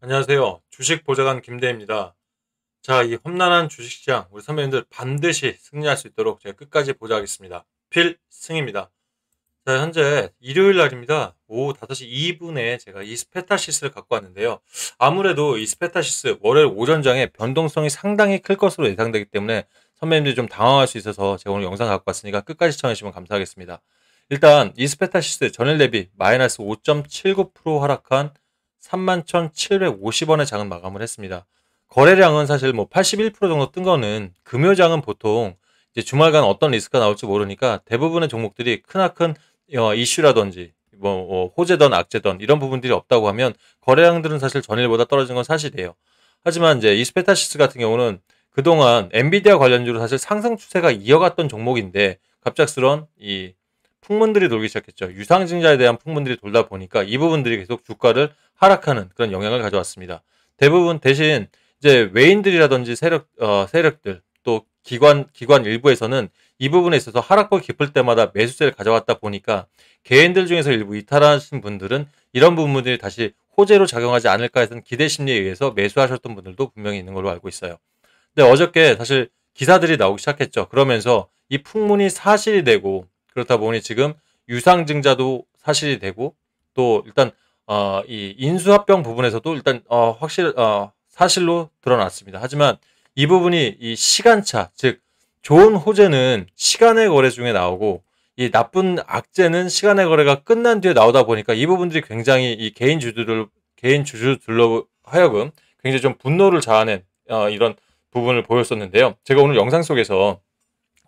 안녕하세요. 주식 보좌관 김대입니다. 자, 이 험난한 주식시장 우리 선배님들 반드시 승리할 수 있도록 제가 끝까지 보좌하겠습니다. 필승입니다. 자, 현재 일요일 날입니다. 오후 5시 2분에 제가 이 스페타시스를 갖고 왔는데요. 아무래도 이 스페타시스 월요일 오전장에 변동성이 상당히 클 것으로 예상되기 때문에 선배님들이 좀 당황할 수 있어서 제가 오늘 영상 갖고 왔으니까 끝까지 시청해주시면 감사하겠습니다. 일단 이 스페타시스 전일 대비 마이너스 5.79% 하락한 3 1 7 5 0원의 장은 마감을 했습니다. 거래량은 사실 뭐 81% 정도 뜬 거는 금요장은 보통 이제 주말간 어떤 리스크가 나올지 모르니까 대부분의 종목들이 크나큰 어, 이슈라든지 뭐, 뭐 호재든 악재든 이런 부분들이 없다고 하면 거래량들은 사실 전일보다 떨어진 건 사실이에요. 하지만 이제 이스페타시스 같은 경우는 그동안 엔비디아 관련주로 사실 상승 추세가 이어갔던 종목인데 갑작스런 이 풍문들이 돌기 시작했죠. 유상증자에 대한 풍문들이 돌다 보니까 이 부분들이 계속 주가를 하락하는 그런 영향을 가져왔습니다. 대부분 대신 이제 외인들이라든지 세력 어, 세력들 또 기관 기관 일부에서는 이 부분에 있어서 하락폭 깊을 때마다 매수세를 가져왔다 보니까 개인들 중에서 일부 이탈하신 분들은 이런 부분들이 다시 호재로 작용하지 않을까 해서 기대 심리에 의해서 매수하셨던 분들도 분명히 있는 걸로 알고 있어요. 근데 어저께 사실 기사들이 나오기 시작했죠. 그러면서 이 풍문이 사실이 되고 그렇다 보니 지금 유상증자도 사실이 되고 또 일단 어, 이 인수합병 부분에서도 일단 어, 확실 어, 사실로 드러났습니다. 하지만 이 부분이 이 시간차 즉 좋은 호재는 시간의 거래 중에 나오고 이 나쁜 악재는 시간의 거래가 끝난 뒤에 나오다 보니까 이 부분들이 굉장히 이 개인 주주들 개인 주주들로 하여금 굉장히 좀 분노를 자아낸 어, 이런 부분을 보였었는데요. 제가 오늘 영상 속에서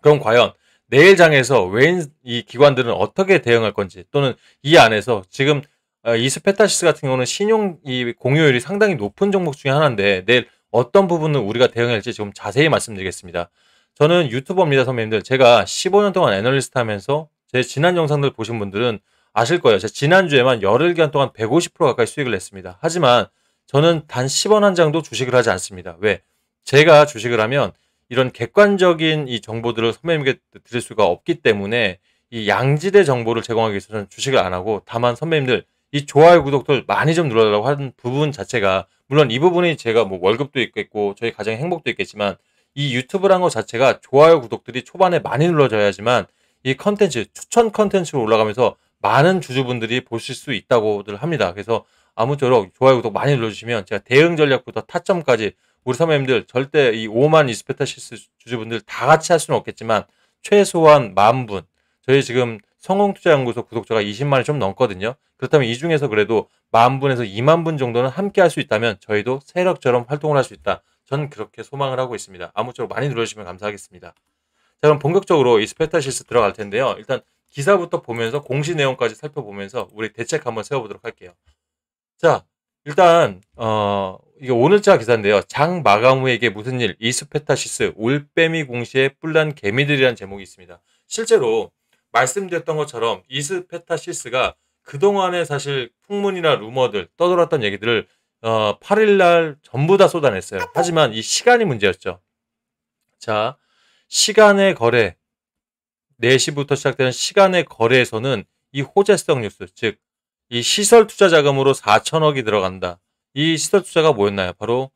그럼 과연 내일장에서 외인 이 기관들은 어떻게 대응할 건지 또는 이 안에서 지금 어, 이 스페타시스 같은 경우는 신용 이 공유율이 상당히 높은 종목 중에 하나인데 내일 어떤 부분을 우리가 대응할지 지금 자세히 말씀드리겠습니다. 저는 유튜버입니다, 선배님들. 제가 15년 동안 애널리스트 하면서 제 지난 영상들 보신 분들은 아실 거예요. 제가 지난주에만 열흘 기간 동안 150% 가까이 수익을 냈습니다. 하지만 저는 단 10원 한 장도 주식을 하지 않습니다. 왜? 제가 주식을 하면 이런 객관적인 이 정보들을 선배님께 드릴 수가 없기 때문에 이 양질의 정보를 제공하기 위해서는 주식을 안 하고 다만 선배님들 이 좋아요 구독들 많이 좀 눌러달라고 하는 부분 자체가 물론 이 부분이 제가 뭐 월급도 있겠고 저희 가정의 행복도 있겠지만 이유튜브라는것 자체가 좋아요 구독들이 초반에 많이 눌러져야지만 이 컨텐츠 추천 컨텐츠로 올라가면서 많은 주주분들이 보실 수 있다고들 합니다. 그래서 아무쪼록 좋아요 구독 많이 눌러주시면 제가 대응 전략부터 타점까지 우리 선배님들 절대 이 5만 이스페타시스 주주분들 다 같이 할 수는 없겠지만 최소한 만 분. 저희 지금 성공투자연구소 구독자가 20만이 좀 넘거든요. 그렇다면 이 중에서 그래도 만 분에서 2만 분 정도는 함께 할 수 있다면 저희도 세력처럼 활동을 할 수 있다. 전 그렇게 소망을 하고 있습니다. 아무쪼록 많이 눌러주시면 감사하겠습니다. 자 그럼 본격적으로 이 스페타시스 들어갈 텐데요. 일단 기사부터 보면서 공시 내용까지 살펴보면서 우리 대책 한번 세워보도록 할게요. 자 일단 어 이게 오늘자 기사인데요. 장 마가무에게 무슨 일? 이스페타시스 올빼미 공시에 뿔난 개미들이란 제목이 있습니다. 실제로 말씀드렸던 것처럼 이스페타시스가 그동안에 사실 풍문이나 루머들 떠돌았던 얘기들을 어, 8일 날 전부 다 쏟아냈어요. 하지만 이 시간이 문제였죠. 자, 시간의 거래 4시부터 시작되는 시간의 거래에서는 이 호재성 뉴스, 즉이 시설 투자 자금으로 4천억이 들어간다. 이 시설 투자가 뭐였나요? 바로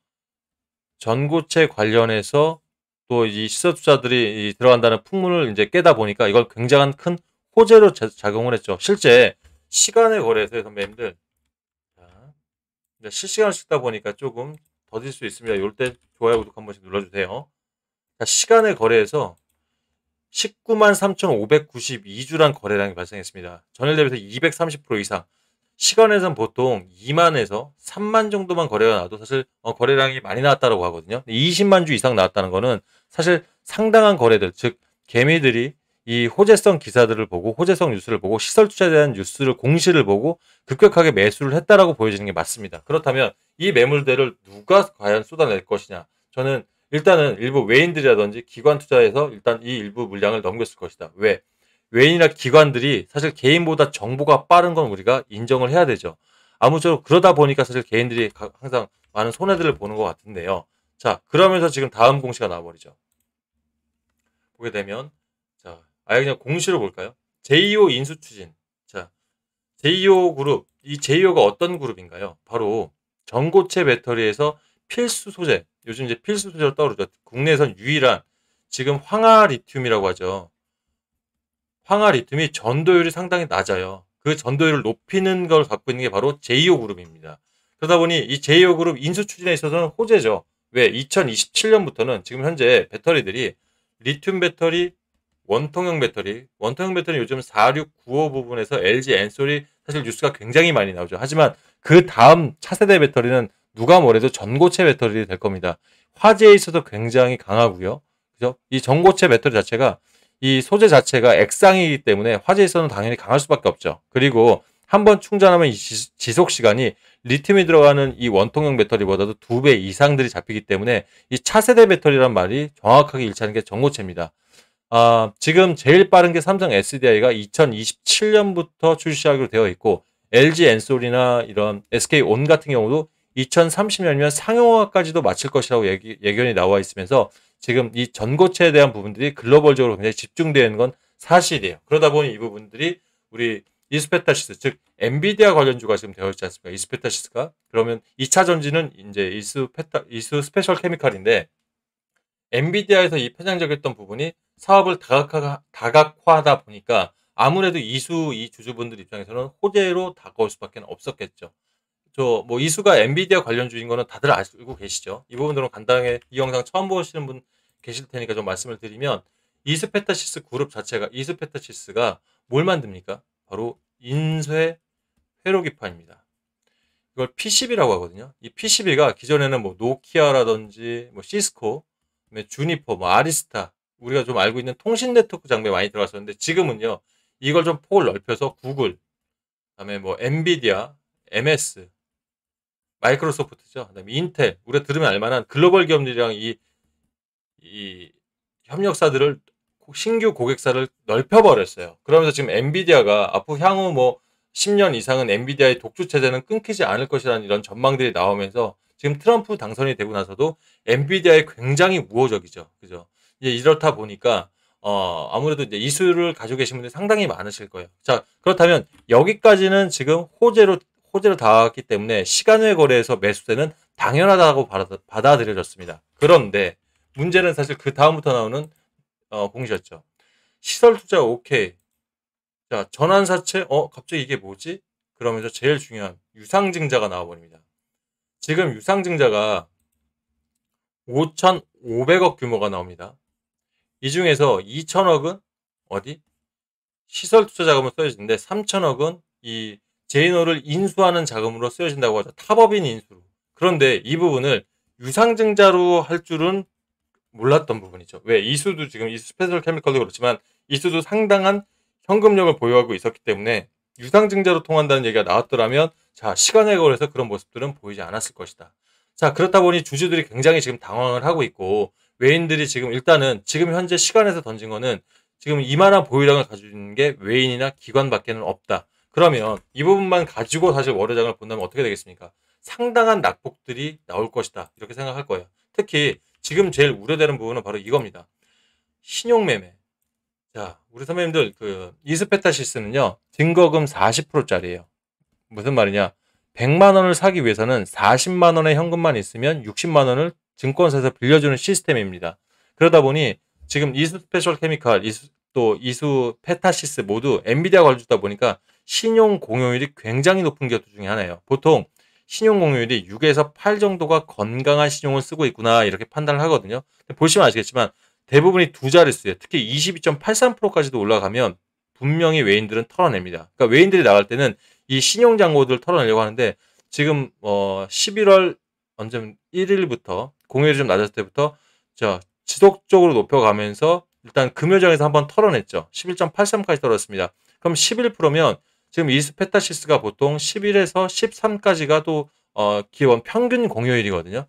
전고체 관련해서 또 이 시설 투자들이 들어간다는 풍문을 이제 깨다 보니까 이걸 굉장한 큰 호재로 작용을 했죠. 실제 시간의 거래에서 선배님들 실시간을 찍다 보니까 조금 더딜 수 있습니다. 이럴 때 좋아요, 구독 한 번씩 눌러주세요. 시간의 거래에서 19만 3,592주란 거래량이 발생했습니다. 전일 대비해서 230% 이상. 시간에선 보통 2만에서 3만 정도만 거래가 나도 사실 어, 거래량이 많이 나왔다고 하거든요. 20만 주 이상 나왔다는 거는 사실 상당한 거래들, 즉 개미들이 이 호재성 기사들을 보고 호재성 뉴스를 보고 시설 투자에 대한 뉴스를 공시를 보고 급격하게 매수를 했다라고 보여지는 게 맞습니다. 그렇다면 이 매물대를 누가 과연 쏟아낼 것이냐? 저는 일단은 일부 외인들이라든지 기관 투자에서 일단 이 일부 물량을 넘겼을 것이다. 왜? 외인이나 기관들이 사실 개인보다 정보가 빠른 건 우리가 인정을 해야 되죠. 아무쪼록 그러다 보니까 사실 개인들이 항상 많은 손해들을 보는 것 같은데요. 자, 그러면서 지금 다음 공시가 나와버리죠. 보게 되면, 자, 아예 그냥 공시로 볼까요? JEO 인수 추진. 자, JEO 그룹. 이 JEO가 어떤 그룹인가요? 바로 전고체 배터리에서 필수 소재. 요즘 이제 필수 소재로 떠오르죠. 국내에선 유일한 지금 황화 리튬이라고 하죠. 황화 리튬이 전도율이 상당히 낮아요. 그 전도율을 높이는 걸 갖고 있는 게 바로 제이오 그룹입니다. 그러다 보니 이제이오 그룹 인수 추진에 있어서는 호재죠. 왜? 2027년부터는 지금 현재 배터리들이 리튬 배터리, 원통형 배터리, 원통형 배터리 요즘 4695 부분에서 LG 엔솔이 사실 뉴스가 굉장히 많이 나오죠. 하지만 그 다음 차세대 배터리는 누가 뭐래도 전고체 배터리 될 겁니다. 화재에 있어서 굉장히 강하고요. 그죠? 이 전고체 배터리 자체가 이 소재 자체가 액상이기 때문에 화재에서는 당연히 강할 수밖에 없죠. 그리고 한번 충전하면 이 지속 시간이 리튬이 들어가는 이 원통형 배터리보다도 두 배 이상들이 잡히기 때문에 이 차세대 배터리란 말이 정확하게 일치하는 게 전고체입니다. 아, 지금 제일 빠른 게 삼성 SDI가 2027년부터 출시하기로 되어 있고 LG 엔솔이나 이런 SK 온 같은 경우도 2030년이면 상용화까지도 마칠 것이라고 얘기, 예견이 나와 있으면서 지금 이 전고체에 대한 부분들이 글로벌적으로 굉장히 집중되는 건 사실이에요. 그러다 보니 이 부분들이 우리 이스페타시스 즉 엔비디아 관련주가 지금 되어 있지 않습니까? 이스페타시스가 그러면 2차 전지는 이제 이스페타 이스 스페셜 케미칼인데 엔비디아에서 이 편향적이었던 부분이 사업을 다각화, 다각화하다 보니까 아무래도 이수 이 주주분들 입장에서는 호재로 다가올 수밖에 없었겠죠. 저 뭐 이수가 엔비디아 관련주인 거는 다들 알고 계시죠. 이 부분들은 간단하게 이 영상 처음 보시는 분 계실 테니까 좀 말씀을 드리면 이스페타시스 그룹 자체가 이스페타시스가 뭘 만듭니까? 바로 인쇄 회로기판입니다. 이걸 PCB라고 하거든요. 이 PCB가 기존에는 뭐 노키아라든지 뭐 시스코, 뭐 주니퍼, 뭐 아리스타 우리가 좀 알고 있는 통신 네트워크 장비에 많이 들어갔었는데 지금은요. 이걸 좀 폭을 넓혀서 구글, 그다음에 뭐 엔비디아, MS, 마이크로소프트죠. 그다음에 인텔 우리가 들으면 알만한 글로벌 기업들이랑 이이 협력사들을 신규 고객사를 넓혀버렸어요. 그러면서 지금 엔비디아가 앞으로 향후 뭐 10년 이상은 엔비디아의 독주 체제는 끊기지 않을 것이라는 이런 전망들이 나오면서 지금 트럼프 당선이 되고 나서도 엔비디아에 굉장히 우호적이죠. 그죠? 이제 이렇다 보니까 어 아무래도 이제 이수를 가지고 계신 분들이 상당히 많으실 거예요. 자, 그렇다면 여기까지는 지금 호재로 호재로 닿았기 때문에 시간외 거래에서 매수되는 당연하다고 받아, 받아들여졌습니다. 그런데 문제는 사실 그 다음부터 나오는 어, 공시였죠. 시설 투자 오케이. 자 전환사채 어 갑자기 이게 뭐지? 그러면서 제일 중요한 유상증자가 나와버립니다. 지금 유상증자가 5,500억 규모가 나옵니다. 이 중에서 2,000억은 어디? 시설 투자 자금으로 쓰여지는데 3,000억은 이 제이노를 인수하는 자금으로 쓰여진다고 하죠. 탑업인 인수로. 그런데 이 부분을 유상증자로 할 줄은 몰랐던 부분이죠. 왜 이수도 지금 이수 스페셜 케미컬도 그렇지만 이수도 상당한 현금력을 보유하고 있었기 때문에 유상증자로 통한다는 얘기가 나왔더라면 자 시간에 걸려서 그런 모습들은 보이지 않았을 것이다. 자 그렇다 보니 주주들이 굉장히 지금 당황을 하고 있고 외인들이 지금 일단은 지금 현재 시간에서 던진 거는 지금 이만한 보유량을 가지는게 외인이나 기관밖에는 없다. 그러면 이 부분만 가지고 사실 월요장을 본다면 어떻게 되겠습니까? 상당한 낙폭들이 나올 것이다. 이렇게 생각할 거예요. 특히 지금 제일 우려되는 부분은 바로 이겁니다. 신용매매. 자, 우리 선배님들 그 이스페타시스는요. 증거금 40%짜리예요. 무슨 말이냐? 100만 원을 사기 위해서는 40만 원의 현금만 있으면 60만 원을 증권사에서 빌려주는 시스템입니다. 그러다 보니 지금 이수 스페셜 케미칼, 이수, 또 이수 페타시스 모두 엔비디아가 주다 보니까 신용 공용률이 굉장히 높은 기업 중에 하나예요. 보통 신용 공률이 6에서 8 정도가 건강한 신용을 쓰고 있구나 이렇게 판단을 하거든요. 보시면 아시겠지만 대부분이 두 자릿수에 특히 22.83%까지도 올라가면 분명히 외인들은 털어냅니다. 그러니까 외인들이 나갈 때는 이 신용 장고들을 털어내려고 하는데 지금 어 11월 언제 1일부터 공유율이좀 낮았을 때부터 저 지속적으로 높여가면서 일단 금요장에서 한번 털어냈죠. 11.83까지 떨어졌습니다. 그럼 11%면 지금 이스페타시스가 보통 1 0일에서 13까지가 또 어, 기원 평균 공휴일이거든요.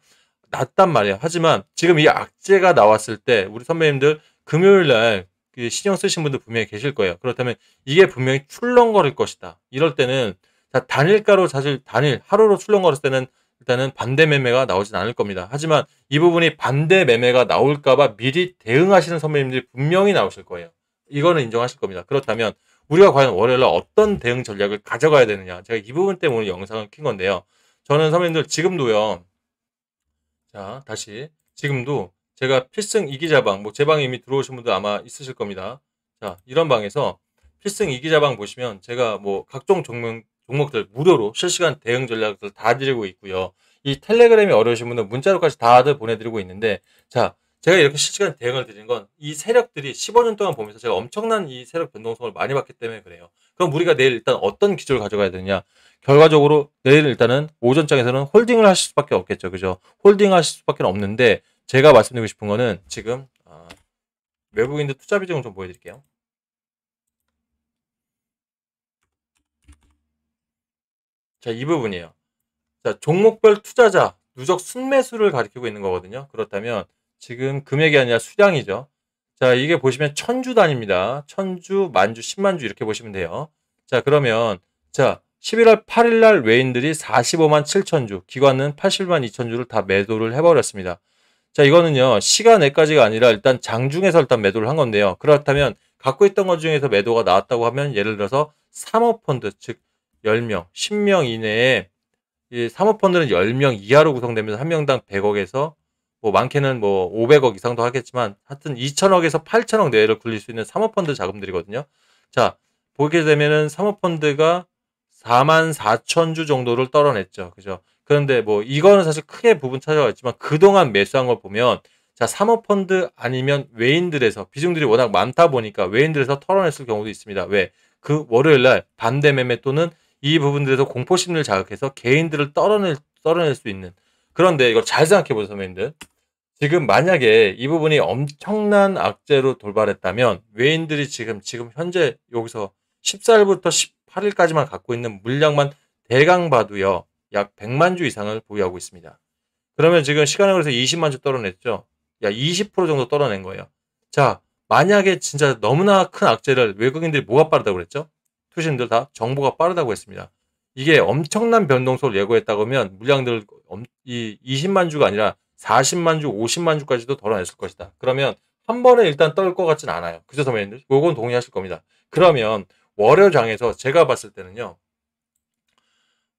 낮단 말이에요. 하지만 지금 이 악재가 나왔을 때 우리 선배님들 금요일 날 그 신경 쓰신 분들 분명히 계실 거예요. 그렇다면 이게 분명히 출렁거릴 것이다. 이럴 때는 자, 단일가로 사실 단일 하루로 출렁거릴 때는 일단은 반대 매매가 나오진 않을 겁니다. 하지만 이 부분이 반대 매매가 나올까봐 미리 대응하시는 선배님들이 분명히 나오실 거예요. 이거는 인정하실 겁니다. 그렇다면 우리가 과연 월요일날 어떤 대응 전략을 가져가야 되느냐. 제가 이 부분 때문에 오늘 영상을 킨 건데요. 저는 선배님들 지금도요. 자, 다시. 지금도 제가 필승 이기자방, 뭐 제 방에 이미 들어오신 분들 아마 있으실 겁니다. 자, 이런 방에서 필승 이기자방 보시면 제가 뭐 각종 종목, 종목들 무료로 실시간 대응 전략들 다 드리고 있고요. 이 텔레그램이 어려우신 분들 문자로까지 다들 보내드리고 있는데, 자, 제가 이렇게 실시간 대응을 드린 건이 세력들이 15년 동안 보면서 제가 엄청난 이 세력 변동성을 많이 봤기 때문에 그래요. 그럼 우리가 내일 일단 어떤 기조를 가져가야 되느냐. 결과적으로 내일 일단은 오전장에서는 홀딩을 하실 수밖에 없겠죠. 그죠? 홀딩 을 하실 수밖에 없는데 제가 말씀드리고 싶은 거는 지금 어, 외국인들 투자 비중을 좀 보여드릴게요. 자, 이 부분이에요. 자, 종목별 투자자 누적 순매수를 가리키고 있는 거거든요. 그렇다면 지금 금액이 아니라 수량이죠. 자, 이게 보시면 천주 단입니다. 천주, 만주, 십만주 이렇게 보시면 돼요. 자, 그러면 자, 11월 8일 날 외인들이 45만 7천 주, 기관은 81만 2천 주를 다 매도를 해버렸습니다. 자, 이거는요, 시간 내까지가 아니라 일단 장중에서 일단 매도를 한 건데요. 그렇다면 갖고 있던 것 중에서 매도가 나왔다고 하면 예를 들어서 사모펀드, 즉 10명, 10명 이내에 이 사모펀드는 10명 이하로 구성되면서 한 명당 100억에서 뭐 많게는 뭐 500억 이상도 하겠지만 하여튼 2천억에서 8천억 내외를 굴릴 수 있는 사모펀드 자금들이거든요. 자, 보게 되면은 사모펀드가 4만 4천 주 정도를 떨어냈죠. 그죠? 그런데 뭐 이거는 사실 크게 부분 찾아가 있지만 그동안 매수한 걸 보면 자, 사모펀드 아니면 외인들에서 비중들이 워낙 많다 보니까 외인들에서 털어냈을 경우도 있습니다. 왜? 그 월요일 날 반대 매매 또는 이 부분들에서 공포심을 자극해서 개인들을 떨어낼 떨어낼 수 있는 그런데 이걸 잘 생각해 보세요, 선배님들. 지금 만약에 이 부분이 엄청난 악재로 돌발했다면 외인들이 지금 지금 현재 여기서 14일부터 18일까지만 갖고 있는 물량만 대강 봐도요. 약 100만 주 이상을 보유하고 있습니다. 그러면 지금 시간에 걸려서 20만 주 떨어냈죠. 야, 20% 정도 떨어낸 거예요. 자, 만약에 진짜 너무나 큰 악재를 외국인들이 뭐가 빠르다고 그랬죠? 투신들 다 정보가 빠르다고 했습니다. 이게 엄청난 변동소를 예고했다고 하면 물량들 이 20만 주가 아니라 40만 주, 50만 주까지도 덜어냈을 것이다. 그러면 한 번에 일단 떨 것 같진 않아요. 그죠, 선배님들? 이건 동의하실 겁니다. 그러면 월요장에서 제가 봤을 때는요.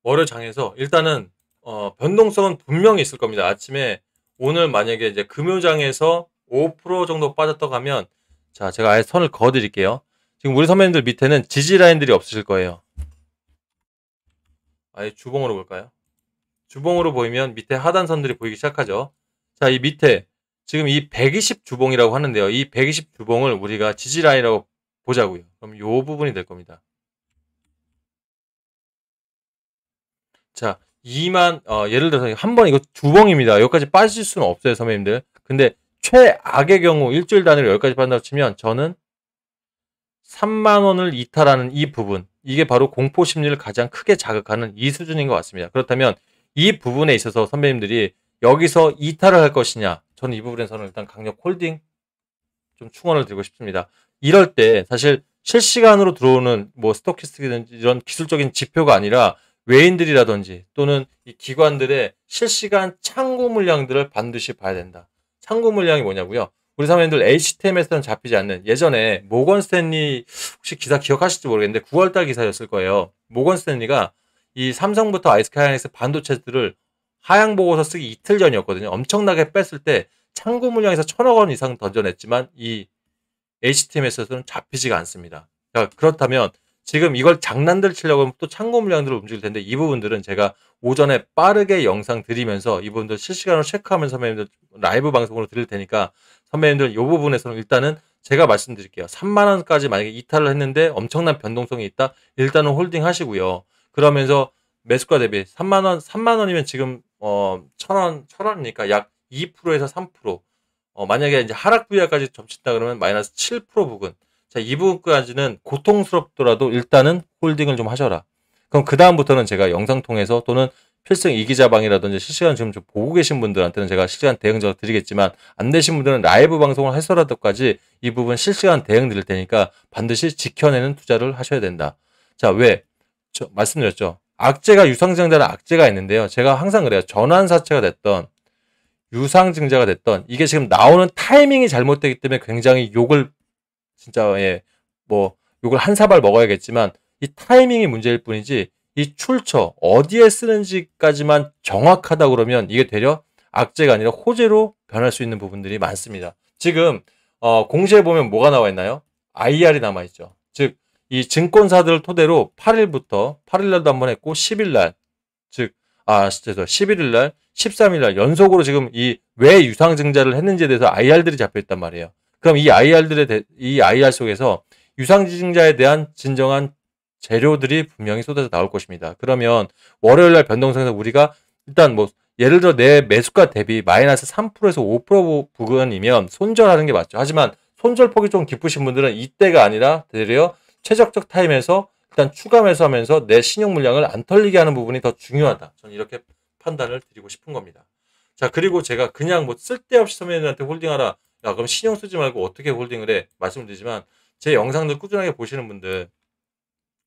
월요장에서 일단은 어, 변동성은 분명히 있을 겁니다. 아침에 오늘 만약에 이제 금요장에서 5% 정도 빠졌다고 하면 자, 제가 아예 선을 그어 드릴게요. 지금 우리 선배님들 밑에는 지지 라인들이 없으실 거예요. 아예 주봉으로 볼까요? 주봉으로 보이면 밑에 하단선들이 보이기 시작하죠. 자, 이 밑에 지금 이 120 주봉이라고 하는데요. 이 120 주봉을 우리가 지지라인이라고 보자고요. 그럼 요 부분이 될 겁니다. 자, 2만 어, 예를 들어서 한 번 이거 주봉입니다. 여기까지 빠질 수는 없어요, 선배님들. 근데 최악의 경우 일주일 단위로 여기까지 빠진다고 치면 저는 3만 원을 이탈하는 이 부분 이게 바로 공포 심리를 가장 크게 자극하는 이 수준인 것 같습니다. 그렇다면 이 부분에 있어서 선배님들이 여기서 이탈을 할 것이냐 저는 이 부분에서는 일단 강력 홀딩 좀 충원을 드리고 싶습니다. 이럴 때 사실 실시간으로 들어오는 뭐스토키스틱든지 이런 기술적인 지표가 아니라 외인들이라든지 또는 이 기관들의 실시간 창구 물량들을 반드시 봐야 된다. 창구 물량이 뭐냐고요? 우리 사모님들 HTM에서는 잡히지 않는 예전에 모건 스탠리 혹시 기사 기억하실지 모르겠는데 9월달 기사였을 거예요. 모건 스탠리가 이 삼성부터 아이스카이닉스 반도체들을 하향 보고서 쓰기 이틀 전이었거든요. 엄청나게 뺐을 때 창구 물량에서 천억 원 이상 던져냈지만 이 HTM에서는 잡히지가 않습니다. 그 그렇다면 지금 이걸 장난들 치려고 하면 또 창고 물량들을 움직일 텐데 이 부분들은 제가 오전에 빠르게 영상 드리면서 이분들 실시간으로 체크하면서 선배님들 라이브 방송으로 드릴 테니까 선배님들 이 부분에서는 일단은 제가 말씀드릴게요. 3만 원까지 만약에 이탈을 했는데 엄청난 변동성이 있다. 일단은 홀딩 하시고요. 그러면서 매수가 대비 3만 원, 3만 원이면 지금 어천 원, 천 원이니까 약 2%에서 3%. 어 만약에 이제 하락 부위까지 점친다 그러면 마이너스 7% 부근. 자, 이 부분까지는 고통스럽더라도 일단은 홀딩을 좀 하셔라. 그럼 그 다음부터는 제가 영상 통해서 또는 필승 이기자방이라든지 실시간 지금 좀 보고 계신 분들한테는 제가 실시간 대응 전화 드리겠지만 안 되신 분들은 라이브 방송을 해서라도까지 이 부분 실시간 대응 드릴 테니까 반드시 지켜내는 투자를 하셔야 된다. 자, 왜? 말씀드렸죠. 악재가 유상증자는 악재가 있는데요. 제가 항상 그래요. 전환사채가 됐던 유상증자가 됐던 이게 지금 나오는 타이밍이 잘못되기 때문에 굉장히 욕을 진짜 예, 뭐 욕을 한 사발 먹어야겠지만 이 타이밍이 문제일 뿐이지 이 출처 어디에 쓰는지까지만 정확하다 그러면 이게 되려 악재가 아니라 호재로 변할 수 있는 부분들이 많습니다. 지금 어, 공시에 보면 뭐가 나와 있나요? IR이 남아 있죠. 즉이 증권사들을 토대로 8일부터 8일날도 한 번 했고 10일날 즉 아, 죄송 11일날 13일날 연속으로 지금 이 왜 유상증자를 했는지에 대해서 IR들이 잡혀있단 말이에요. 그럼 이 IR들의 대, 이 IR 속에서 유상증자에 대한 진정한 재료들이 분명히 쏟아져 나올 것입니다. 그러면 월요일날 변동성에서 우리가 일단 뭐 예를 들어 내 매수가 대비 마이너스 3%에서 5% 부근이면 손절하는 게 맞죠. 하지만 손절폭이 좀 깊으신 분들은 이때가 아니라 되려 최적적 타임에서 일단 추가 매수하면서 내 신용 물량을 안 털리게 하는 부분이 더 중요하다. 저는 이렇게 판단을 드리고 싶은 겁니다. 자 그리고 제가 그냥 뭐 쓸데없이 선배님한테 홀딩하라. 야 그럼 신용 쓰지 말고 어떻게 홀딩을 해? 말씀드리지만 제 영상들 꾸준하게 보시는 분들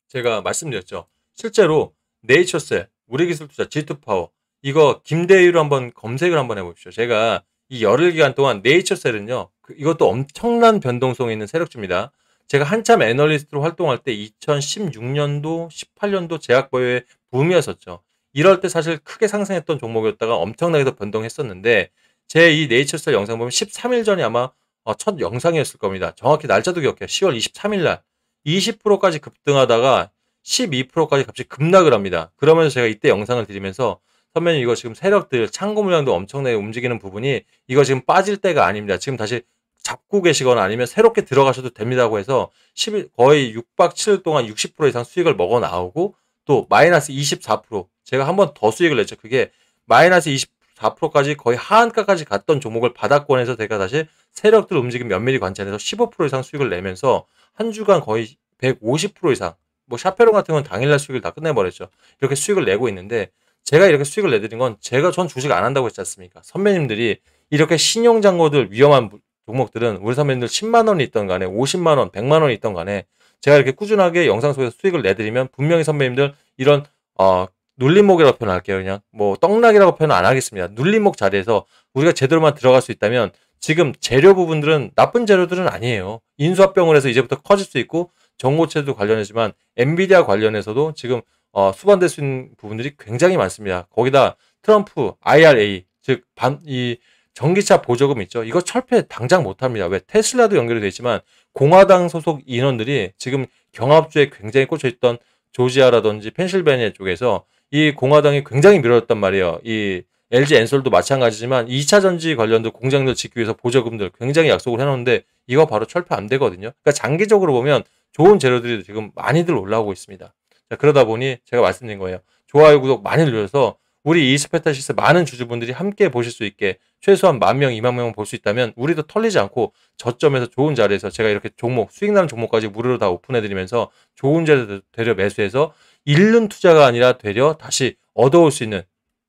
제가 말씀드렸죠. 실제로 네이처셀, 우리기술투자, G2파워 이거 김대유로 한번 검색을 한번 해보십시오. 제가 이 열흘 기간 동안 네이처셀은요. 그 이것도 엄청난 변동성이 있는 세력주입니다. 제가 한참 애널리스트로 활동할 때 2016년도, 18년도 제약보유의 붐이었었죠. 이럴 때 사실 크게 상승했던 종목이었다가 엄청나게 더 변동했었는데 제 이 네이처셀 영상 보면 13일 전에 아마 어, 첫 영상이었을 겁니다. 정확히 날짜도 기억해요. 10월 23일 날 20%까지 급등하다가 12%까지 갑자기 급락을 합니다. 그러면서 제가 이때 영상을 드리면서 선배님 이거 지금 세력들 창고 물량도 엄청나게 움직이는 부분이 이거 지금 빠질 때가 아닙니다. 지금 다시 잡고 계시거나 아니면 새롭게 들어가셔도 됩니다고 해서 10일 거의 6박 7일 동안 60% 이상 수익을 먹어 나오고 또 마이너스 24% 제가 한 번 더 수익을 냈죠. 그게 마이너스 24%까지 거의 하한가까지 갔던 종목을 바닥권에서 제가 다시 세력들 움직임 면밀히 관찰해서 15% 이상 수익을 내면서 한 주간 거의 150% 이상 뭐 샤페론 같은 건 당일날 수익을 다 끝내버렸죠. 이렇게 수익을 내고 있는데 제가 이렇게 수익을 내드린 건 제가 전 주식 안 한다고 했지 않습니까? 선배님들이 이렇게 신용장고들 위험한 종목들은 우리 선배님들 10만 원이 있던 간에 50만 원, 100만 원이 있던 간에 제가 이렇게 꾸준하게 영상 속에서 수익을 내드리면 분명히 선배님들 이런 어 눌림목이라고 표현할게요. 그냥 뭐 떡락이라고 표현 안 하겠습니다. 눌림목 자리에서 우리가 제대로만 들어갈 수 있다면 지금 재료 부분들은 나쁜 재료들은 아니에요. 인수합병을 해서 이제부터 커질 수 있고 정고체도 관련해지만 엔비디아 관련해서도 지금 어, 수반될 수 있는 부분들이 굉장히 많습니다. 거기다 트럼프 IRA 즉반이 전기차 보조금 있죠. 이거 철폐 당장 못합니다. 왜 테슬라도 연결이 되지만 공화당 소속 인원들이 지금 경합주에 굉장히 꽂혀있던 조지아라든지 펜실베니아 쪽에서 이 공화당이 굉장히 밀어줬단 말이에요. 이 LG 엔솔도 마찬가지지만 2차 전지 관련된 공장들 짓기 위해서 보조금들 굉장히 약속을 해놓는데 이거 바로 철폐 안 되거든요. 그러니까 장기적으로 보면 좋은 재료들이 지금 많이들 올라오고 있습니다. 자, 그러다 보니 제가 말씀드린 거예요. 좋아요, 구독 많이 눌러서 우리 이스페타시스 많은 주주분들이 함께 보실 수 있게 최소한 만 명, 이만 명은 볼수 있다면 우리도 털리지 않고 저점에서 좋은 자리에서 제가 이렇게 종목, 수익 나는 종목까지 무료로 다 오픈해드리면서 좋은 자리에서 되려 매수해서 잃는 투자가 아니라 되려 다시 얻어올 수 있는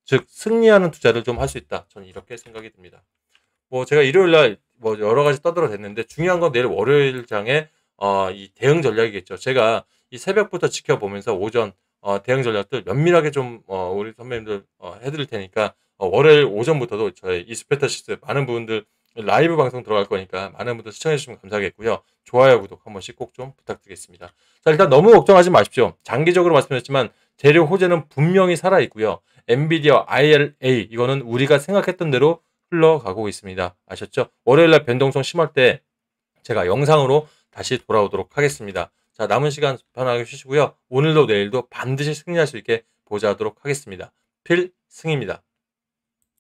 즉 승리하는 투자를 좀 할 수 있다. 저는 이렇게 생각이 듭니다. 뭐 제가 일요일 날뭐 여러 가지 떠들어댔는데 중요한 건 내일 월요일 장에 어, 이 대응 전략이겠죠. 제가 이 새벽부터 지켜보면서 오전 어, 대응 전략들 면밀하게 좀 어, 우리 선배님들 어, 해드릴 테니까 어, 월요일 오전부터도 저희 이스페타시스 많은 분들 라이브 방송 들어갈 거니까 많은 분들 시청해 주시면 감사하겠고요. 좋아요, 구독 한 번씩 꼭 좀 부탁드리겠습니다. 자, 일단 너무 걱정하지 마십시오. 장기적으로 말씀드렸지만 재료 호재는 분명히 살아 있고요. 엔비디아 ILA 이거는 우리가 생각했던 대로 흘러가고 있습니다. 아셨죠? 월요일 날 변동성 심할 때 제가 영상으로 다시 돌아오도록 하겠습니다. 자, 남은 시간 편하게 쉬시고요. 오늘도 내일도 반드시 승리할 수 있게 보좌하도록 하겠습니다. 필승입니다.